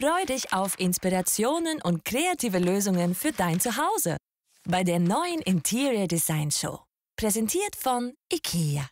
Freu dich auf Inspirationen und kreative Lösungen für dein Zuhause bei der neuen Interior Design Show. Präsentiert von IKEA.